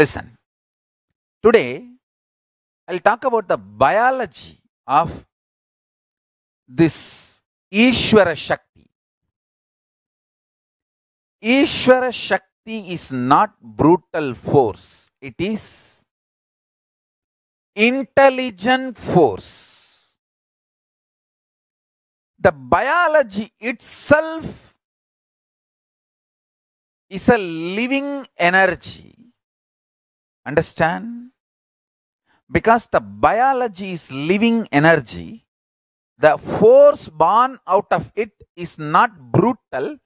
Listen, today I'll talk about the biology of this Ishvara Shakti. Ishvara Shakti is not brutal force, it is intelligent force. The biology itself is a living energy Understand? Because the biology is living energy, the force born out of it is not brutal,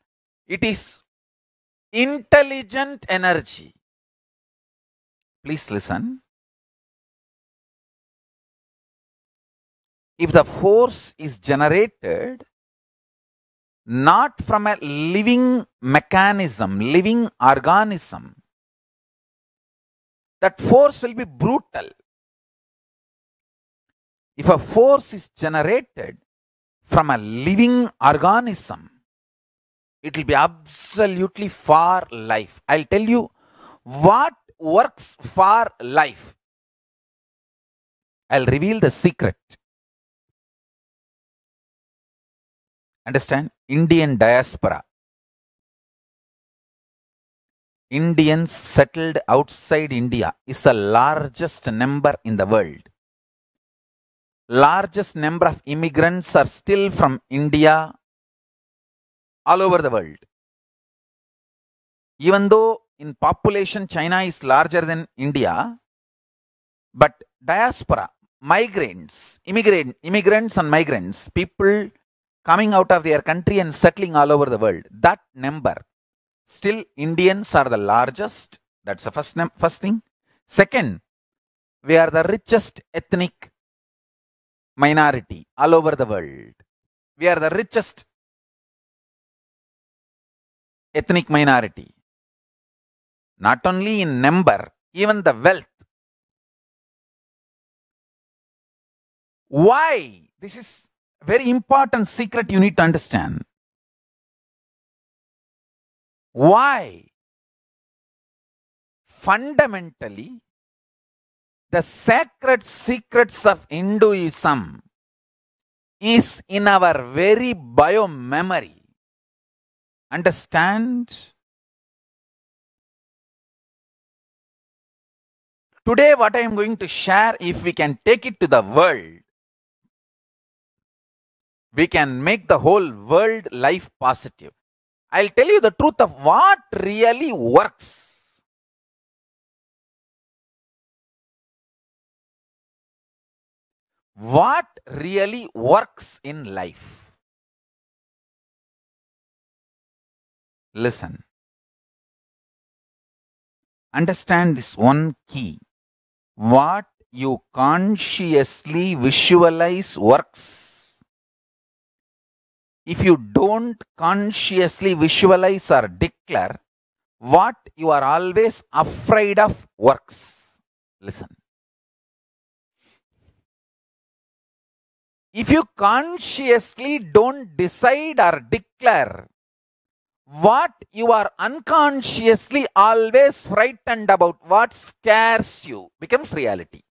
it is intelligent energy. Please listen. If the force is generated not from a living mechanism, living organism, that force will be brutal. If a force is generated from a living organism, it will be absolutely for life. I'll tell you what works for life. I'll reveal the secret. Understand? Indian diaspora Indians settled outside India is the largest number in the world. Largest number of immigrants are still from India all over the world. Even though in population China is larger than India, but diaspora, migrants, immigrant, immigrants and migrants, people coming out of their country and settling all over the world, that number Still, Indians are the largest. That's the first, first thing. Second, we are the richest ethnic minority all over the world. We are the richest ethnic minority. Not only in number, even the wealth. Why? This is very important secret you need to understand. Why? Fundamentally, the sacred secrets of Hinduism is in our very bio memory. Understand? Today, what I am going to share, if we can take it to the world, we can make the whole world life positive. I'll tell you the truth of what really works. What really works in life? Listen. Understand this one key. What you consciously visualize works if you don't consciously visualize or declare what you are always afraid of works. Listen. If you consciously don't decide or declare what you are unconsciously always frightened about, what scares you, becomes reality.